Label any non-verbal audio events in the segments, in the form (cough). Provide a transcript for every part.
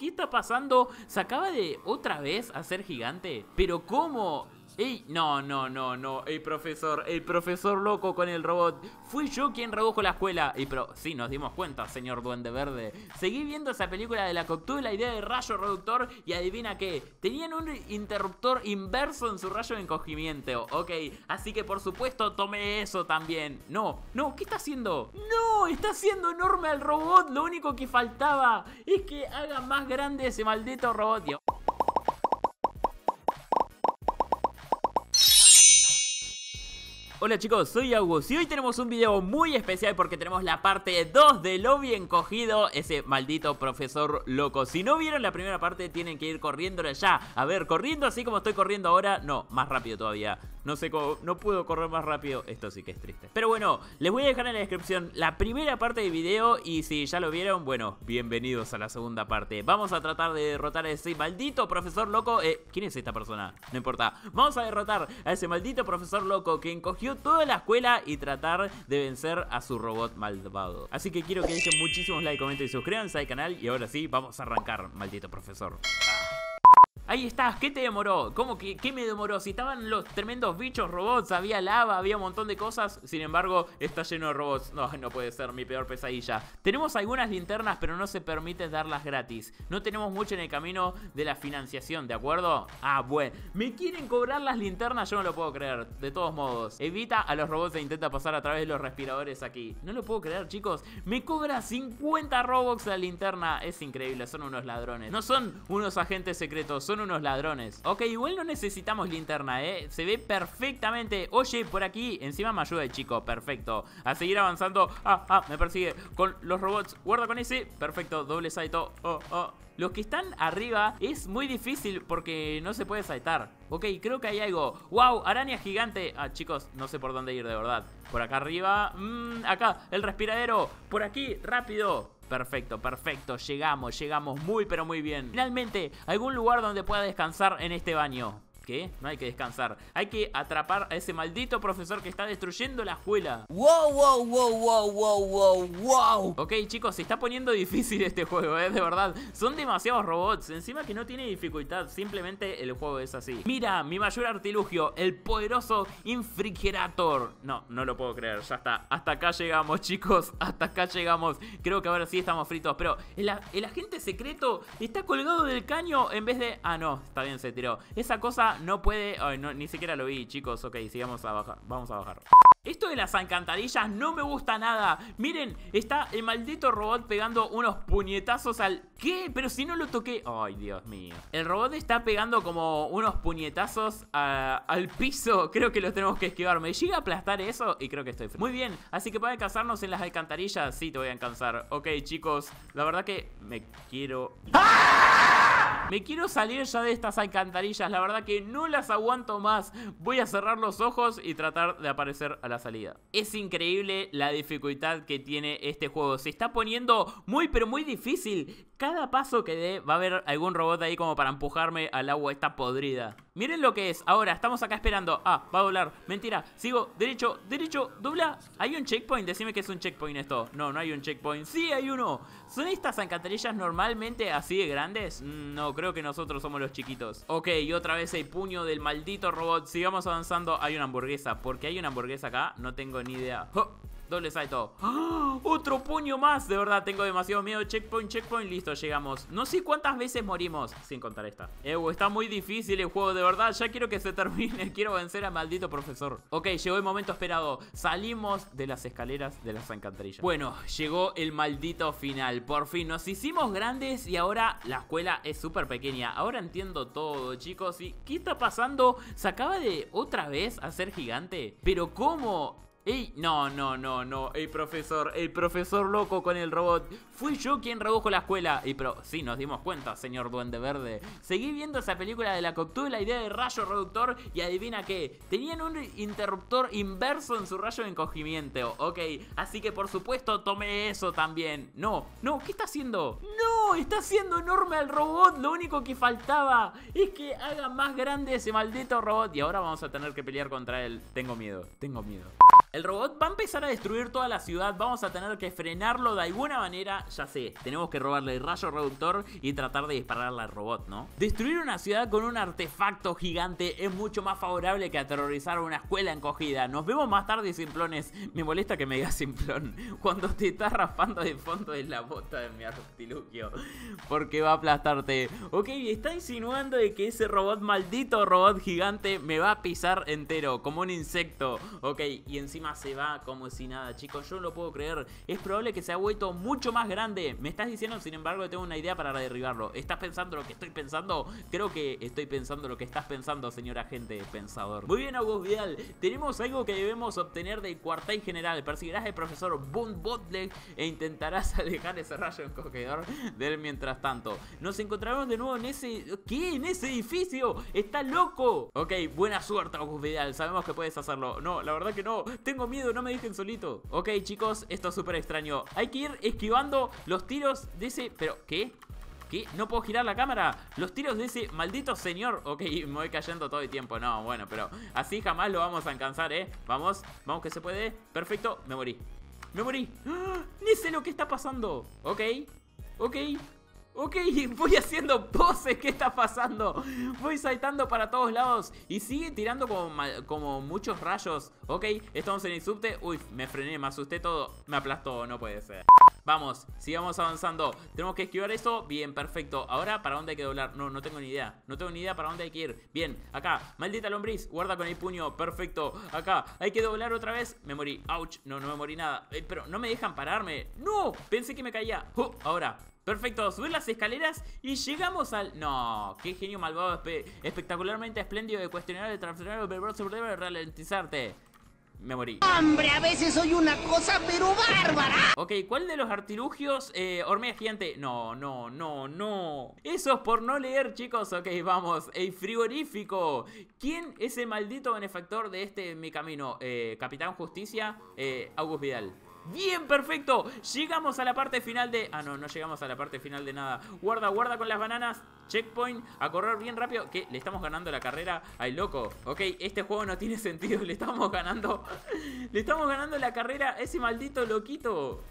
¿Qué está pasando? Se acaba de otra vez hacer gigante. Pero ¿cómo? ¡Ey! No, no, no, no. El profesor, el profesor loco con el robot. Fui yo quien redujo la escuela. Y pero sí, nos dimos cuenta, señor Duende Verde. Seguí viendo esa película de la que y la idea de rayo reductor y adivina qué. Tenían un interruptor inverso en su rayo de encogimiento. Ok, así que por supuesto tomé eso también. No, no, ¿qué está haciendo? ¡No! Está haciendo enorme al robot. Lo único que faltaba es que haga más grande ese maldito robot. hola chicos, soy Agus y hoy tenemos un video muy especial porque tenemos la parte 2 de lo bien cogido ese maldito profesor loco. Si no vieron la primera parte tienen que ir corriendo ya. A ver, corriendo así como estoy corriendo ahora, no, más rápido todavía. No sé cómo, no puedo correr más rápido. Esto sí que es triste. Pero bueno, les voy a dejar en la descripción la primera parte del video. Y si ya lo vieron, bueno, bienvenidos a la segunda parte. Vamos a tratar de derrotar a ese maldito profesor loco. Eh, ¿Quién es esta persona? No importa. Vamos a derrotar a ese maldito profesor loco que encogió toda la escuela y tratar de vencer a su robot malvado. Así que quiero que dejen muchísimos like, comenten y suscríbanse al canal. Y ahora sí, vamos a arrancar, maldito profesor. Ah. Ahí estás, ¿qué te demoró? ¿Cómo que qué me demoró? Si estaban los tremendos bichos robots, había lava, había un montón de cosas. Sin embargo, está lleno de robots. No, no puede ser, mi peor pesadilla. Tenemos algunas linternas, pero no se permite darlas gratis. No tenemos mucho en el camino de la financiación, ¿de acuerdo? Ah, bueno. ¿Me quieren cobrar las linternas? Yo no lo puedo creer. De todos modos, evita a los robots e intenta pasar a través de los respiradores aquí. No lo puedo creer, chicos. Me cobra 50 robots la linterna. Es increíble, son unos ladrones. No son unos agentes secretos, son unos ladrones. Ok, igual no necesitamos linterna, ¿eh? Se ve perfectamente. Oye, por aquí. Encima me ayuda el chico. Perfecto. A seguir avanzando. Ah, ah, me persigue. Con los robots. Guarda con ese. Perfecto. Doble salto. Oh, oh. Los que están arriba es muy difícil porque no se puede Saitar, Ok, creo que hay algo. ¡Wow! Araña gigante. Ah, chicos, no sé por dónde ir de verdad. Por acá arriba. Mmm, acá, el respiradero. Por aquí, rápido. Perfecto, perfecto. Llegamos, llegamos muy pero muy bien. Finalmente, algún lugar donde pueda descansar en este baño. ¿Qué? No hay que descansar. Hay que atrapar a ese maldito profesor que está destruyendo la escuela. ¡Wow, wow, wow, wow, wow, wow, wow! Ok, chicos, se está poniendo difícil este juego, ¿eh? De verdad. Son demasiados robots. Encima que no tiene dificultad. Simplemente el juego es así. Mira, mi mayor artilugio, el poderoso Infrigerator. No, no lo puedo creer. Ya está. Hasta acá llegamos, chicos. Hasta acá llegamos. Creo que ahora sí estamos fritos. Pero el, el agente secreto está colgado del caño en vez de... Ah, no. Está bien, se tiró. Esa cosa no puede. Ay, no, ni siquiera lo vi, chicos. Ok, sigamos a bajar. Vamos a bajar. Esto de las alcantarillas no me gusta nada. Miren, está el maldito robot pegando unos puñetazos al... ¿Qué? Pero si no lo toqué... Ay, Dios mío. El robot está pegando como unos puñetazos al piso. Creo que los tenemos que esquivar. Me llega a aplastar eso y creo que estoy... Muy bien, así que para casarnos en las alcantarillas, sí te voy a alcanzar. Ok, chicos, la verdad que me quiero... Me quiero salir ya de estas alcantarillas. La verdad que no las aguanto más. Voy a cerrar los ojos y tratar de aparecer a la salida. Es increíble la dificultad que tiene este juego. Se está poniendo muy pero muy difícil. Cada paso que dé va a haber algún robot ahí como para empujarme al agua esta podrida. Miren lo que es. Ahora estamos acá esperando. Ah, va a doblar. Mentira. Sigo. Derecho, derecho, dobla. ¿Hay un checkpoint? Decime que es un checkpoint esto. No, no hay un checkpoint. Sí, hay uno. ¿Son estas alcantarillas normalmente así de grandes? No, creo que nosotros somos los chiquitos. Ok, y otra vez el puño del maldito robot. Sigamos avanzando. Hay una hamburguesa. ¿Por qué hay una hamburguesa acá? No tengo ni idea. ¡Oh! Doble salto. ¡Ah! ¡Otro puño más! De verdad, tengo demasiado miedo. Checkpoint, checkpoint. Listo, llegamos. No sé cuántas veces morimos. Sin contar esta. Ew, está muy difícil el juego. De verdad, ya quiero que se termine. (laughs) Quiero vencer al maldito profesor. Ok, llegó el momento esperado. Salimos de las escaleras de las alcantarillas. Bueno, llegó el maldito final. Por fin, nos hicimos grandes y ahora la escuela es súper pequeña. Ahora entiendo todo, chicos. ¿Y qué está pasando? ¿Se acaba de otra vez hacer gigante? ¿Pero cómo? ¡Ey! No, no, no, no. El profesor, el profesor loco con el robot. Fui yo quien redujo la escuela. Y pero sí, nos dimos cuenta, señor Duende Verde. Seguí viendo esa película de la y la idea de rayo reductor y adivina qué. Tenían un interruptor inverso en su rayo de encogimiento. Ok, así que por supuesto tomé eso también. No, no, ¿qué está haciendo? ¡No! Está haciendo enorme al robot. Lo único que faltaba es que haga más grande ese maldito robot. Y ahora vamos a tener que pelear contra él. Tengo miedo, tengo miedo. El robot va a empezar a destruir toda la ciudad, vamos a tener que frenarlo de alguna manera, ya sé, tenemos que robarle el rayo reductor y tratar de dispararle al robot, ¿no? Destruir una ciudad con un artefacto gigante es mucho más favorable que aterrorizar una escuela encogida. Nos vemos más tarde, simplones. Me molesta que me digas simplón cuando te estás raspando de fondo de la bota de mi artilugio, porque va a aplastarte. Ok, está insinuando de que ese robot maldito, robot gigante, me va a pisar entero, como un insecto. Ok, y encima se va como si nada, chicos. Yo no lo puedo creer. Es probable que se ha vuelto mucho más grande. Me estás diciendo, sin embargo, tengo una idea para derribarlo. ¿Estás pensando lo que estoy pensando? Creo que estoy pensando lo que estás pensando, señor agente pensador. Muy bien, August Vidal. Tenemos algo que debemos obtener del cuartel general. Perseguirás al profesor Boom Botleg e intentarás (laughs) alejar ese rayo encogedor de él mientras tanto. Nos encontraremos de nuevo en ese... ¿Qué? ¿En ese edificio? ¡Está loco! Ok, buena suerte, August Vidal. Sabemos que puedes hacerlo. No, la verdad que no tengo miedo, no me dejen solito Ok, chicos, esto es súper extraño Hay que ir esquivando los tiros de ese... ¿Pero qué? ¿Qué? No puedo girar la cámara Los tiros de ese maldito señor Ok, (laughs) me voy cayendo todo el tiempo No, bueno, pero así jamás lo vamos a alcanzar, ¿eh? Vamos, vamos que se puede Perfecto, me morí Me morí ¡Ah! Ni sé lo que está pasando Ok, ok Ok, (laughs) voy haciendo poses, ¿qué está pasando? Voy saltando para todos lados y sigue tirando como, como muchos rayos. Ok, estamos en el subte. Uy, me frené, me asusté todo, me aplastó, no puede ser. Vamos, sigamos avanzando. Tenemos que esquivar eso. Bien, perfecto. Ahora, ¿para dónde hay que doblar? No, no tengo ni idea. No tengo ni idea para dónde hay que ir. Bien, acá. Maldita lombriz. Guarda con el puño. Perfecto. Acá. Hay que doblar otra vez. Me morí. Ouch. No, no me morí nada. Eh, pero no me dejan pararme. No. Pensé que me caía. oh, ahora. Perfecto, subir las escaleras y llegamos al... No, qué genio malvado, espectacularmente espléndido de cuestionar el transferir, de ralentizarte me morí. Hombre, a veces soy una cosa pero bárbara. Ok, ¿cuál de los artilugios? Eh, hormiga gigante. No, no, no, no. Eso es por no leer, chicos. Ok, vamos. El frigorífico. ¿Quién es el maldito benefactor de este en mi camino? Eh, Capitán Justicia, eh, August Vidal. Bien, perfecto. Llegamos a la parte final de... Ah, no, no llegamos a la parte final de nada. Guarda, guarda con las bananas. Checkpoint, a correr bien rápido. Que le estamos ganando la carrera al loco. Ok, este juego no tiene (laughs) sentido. Le estamos ganando. (laughs) le estamos ganando la carrera a ese maldito loquito.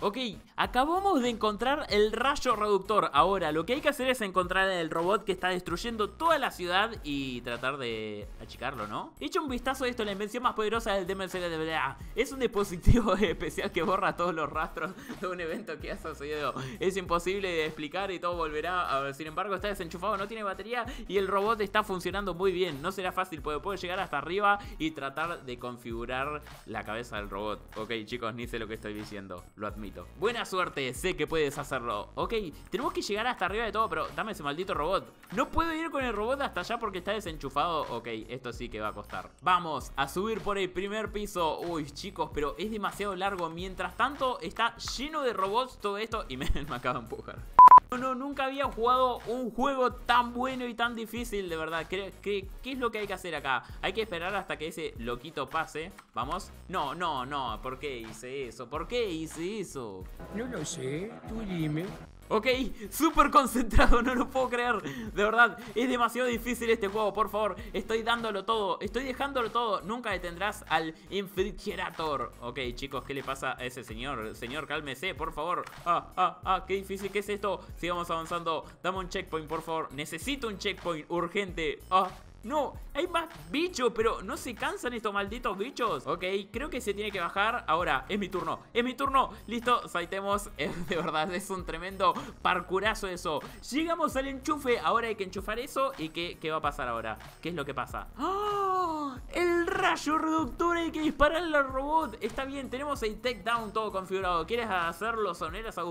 Ok, acabamos de encontrar el rayo reductor. Ahora, lo que hay que hacer es encontrar el robot que está destruyendo toda la ciudad y tratar de achicarlo, ¿no? Echa un vistazo a esto, la invención más poderosa del DMC de Es un dispositivo (laughs) especial que borra todos los rastros de un evento que ha sucedido. Es imposible de explicar y todo volverá. A... Sin embargo, está desenchufado, no tiene batería y el robot está funcionando muy bien. No será fácil, Puedo llegar hasta arriba y tratar de configurar la cabeza del robot. Ok, chicos, ni sé lo que estoy diciendo, lo admito. Buena suerte, sé que puedes hacerlo. Ok, tenemos que llegar hasta arriba de todo, pero dame ese maldito robot. No puedo ir con el robot hasta allá porque está desenchufado. Ok, esto sí que va a costar. Vamos a subir por el primer piso. Uy, chicos, pero es demasiado largo. Mientras tanto, está lleno de robots todo esto y (laughs) me, me acaba de empujar. No, no, nunca había jugado un juego tan bueno y tan difícil, de verdad. qué, es lo que hay que hacer acá? Hay que esperar hasta que ese loquito pase. ¿Vamos? No, no, no. ¿Por qué hice eso? ¿Por qué hice eso? No lo sé. Tú dime. Ok, súper concentrado, (laughs) no lo puedo creer De verdad, es demasiado difícil este juego, por favor Estoy dándolo todo, estoy dejándolo todo Nunca detendrás al Infrigerator Ok, chicos, ¿qué le pasa a ese señor? Señor, cálmese, por favor Ah, ah, ah, qué difícil, ¿qué es esto? Sigamos avanzando, dame un checkpoint, por favor Necesito un checkpoint, urgente Ah, no, hay más bichos, pero no se cansan estos malditos bichos. Ok, creo que se tiene que bajar. Ahora, es mi turno, es mi turno. Listo, saitemos. (laughs) de verdad, es un tremendo parkurazo eso. Llegamos al enchufe, ahora hay que enchufar eso. ¿Y qué, qué va a pasar ahora? ¿Qué es lo que pasa? ¡Ah! rayo reductor hay que dispararle al robot. Está bien, tenemos el down todo configurado. ¿Quieres hacerlo soneras a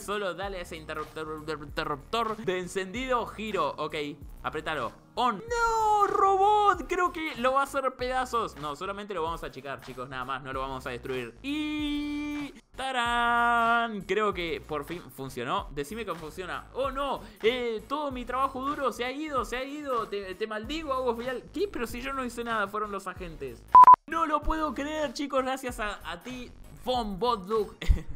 Solo dale ese interruptor, interruptor de encendido giro. Ok, apretalo. On. ¡No, robot! Creo que lo va a hacer pedazos. No, solamente lo vamos a achicar, chicos, nada más. No lo vamos a destruir. Y... ¡Tarán! Creo que por fin funcionó. Decime que funciona. ¡Oh no! Eh, todo mi trabajo duro se ha ido, se ha ido. Te, maldigo, hago Filial. ¿Qué? Pero si yo no hice nada, fueron los agentes. No lo puedo creer, chicos. Gracias a, ti, Von Botluk. (laughs)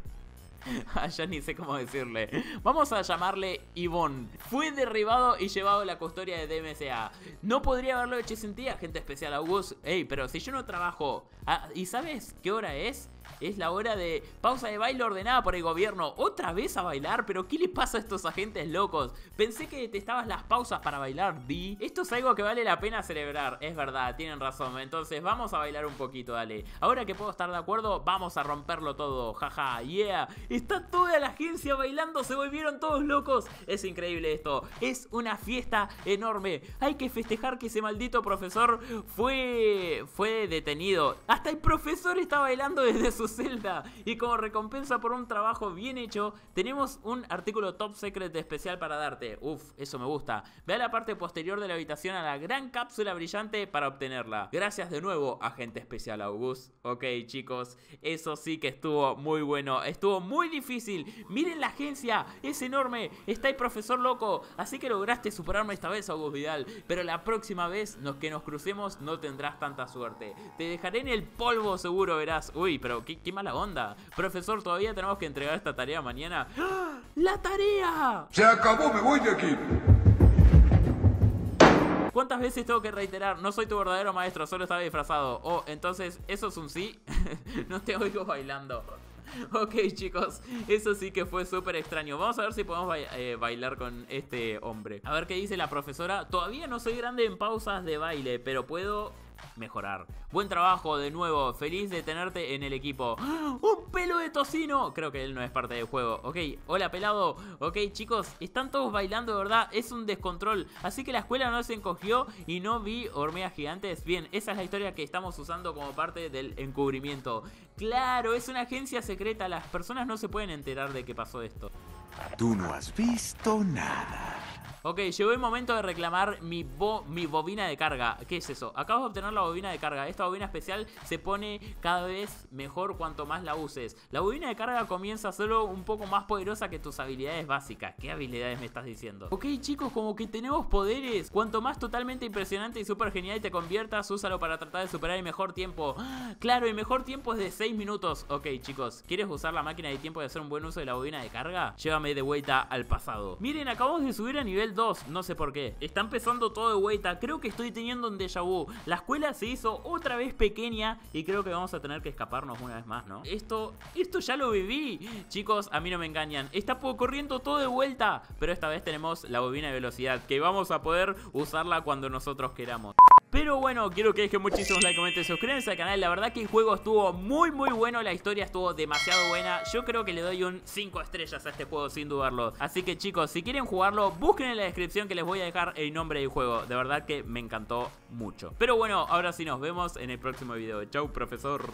Ah, ya ni sé cómo decirle. Vamos a llamarle Yvonne. Fue derribado y llevado a la custodia de DMCA. No podría haberlo hecho sin ti, agente especial August. Ey, pero si yo no trabajo. Ah, ¿Y sabes qué hora es? Es la hora de pausa de baile ordenada por el gobierno. ¿Otra vez a bailar? ¿Pero qué le pasa a estos agentes locos? Pensé que detestabas las pausas para bailar, Di. Esto es algo que vale la pena celebrar. Es verdad, tienen razón. Entonces vamos a bailar un poquito, dale. Ahora que puedo estar de acuerdo, vamos a romperlo todo. Jaja, ja, yeah. Está toda la agencia bailando, se volvieron todos locos. Es increíble esto. Es una fiesta enorme. Hay que festejar que ese maldito profesor fue, fue detenido. Hasta el profesor está bailando desde su celda y como recompensa por un trabajo bien hecho, tenemos un artículo top secret especial para darte. Uf, eso me gusta. Ve a la parte posterior de la habitación a la gran cápsula brillante para obtenerla. Gracias de nuevo, agente especial August. Ok, chicos, eso sí que estuvo muy bueno. Estuvo muy difícil. Miren la agencia, es enorme. Está el profesor loco. Así que lograste superarme esta vez, August Vidal. Pero la próxima vez que nos crucemos no tendrás tanta suerte. Te dejaré en el polvo seguro, verás. Uy, pero qué, mala onda. Profesor, todavía tenemos que entregar esta tarea mañana. ¡Ah! ¡La tarea! Se acabó, me voy de aquí. ¿Cuántas veces tengo que reiterar? No soy tu verdadero maestro, solo estaba disfrazado. Oh, entonces, ¿eso es un sí? (laughs) no te oigo bailando. Ok chicos, eso sí que fue súper extraño Vamos a ver si podemos eh, bailar con este hombre A ver qué dice la profesora Todavía no soy grande en pausas de baile Pero puedo mejorar. Buen trabajo de nuevo, feliz de tenerte en el equipo. ¡Ah! ¡Un pelo de tocino! Creo que él no es parte del juego. Ok, hola pelado. Ok chicos, están todos bailando de verdad, es un descontrol. Así que la escuela no se encogió y no vi hormigas gigantes. Bien, esa es la historia que estamos usando como parte del encubrimiento. Claro, es una agencia secreta, las personas no se pueden enterar de qué pasó esto. Tú no has visto nada. Ok, llegó el momento de reclamar mi, mi bobina de carga. ¿Qué es eso? Acabo de obtener la bobina de carga. Esta bobina especial se pone cada vez mejor cuanto más la uses. La bobina de carga comienza solo un poco más poderosa que tus habilidades básicas. ¿Qué habilidades me estás diciendo? Ok, chicos, como que tenemos poderes. Cuanto más totalmente impresionante y súper genial te conviertas, úsalo para tratar de superar el mejor tiempo. ¡Ah! Claro, el mejor tiempo es de 6 minutos. Ok, chicos, ¿quieres usar la máquina de tiempo y hacer un buen uso de la bobina de carga? Llévame de vuelta al pasado. Miren, acabamos de subir a nivel no sé por qué. Está empezando todo de vuelta, creo que estoy teniendo un déjà vu. La escuela se hizo otra vez pequeña y creo que vamos a tener que escaparnos una vez más, ¿no? Esto, esto ya lo viví. Chicos, a mí no me engañan. Está corriendo todo de vuelta, pero esta vez tenemos la bobina de velocidad que vamos a poder usarla cuando nosotros queramos. Pero bueno, quiero que dejen muchísimos like, comenten, suscríbanse al canal. La verdad que el juego estuvo muy muy bueno, la historia estuvo demasiado buena. Yo creo que le doy un 5 estrellas a este juego sin dudarlo. Así que chicos, si quieren jugarlo, busquen en la descripción que les voy a dejar el nombre del juego. De verdad que me encantó mucho. Pero bueno, ahora sí nos vemos en el próximo video. Chau, profesor.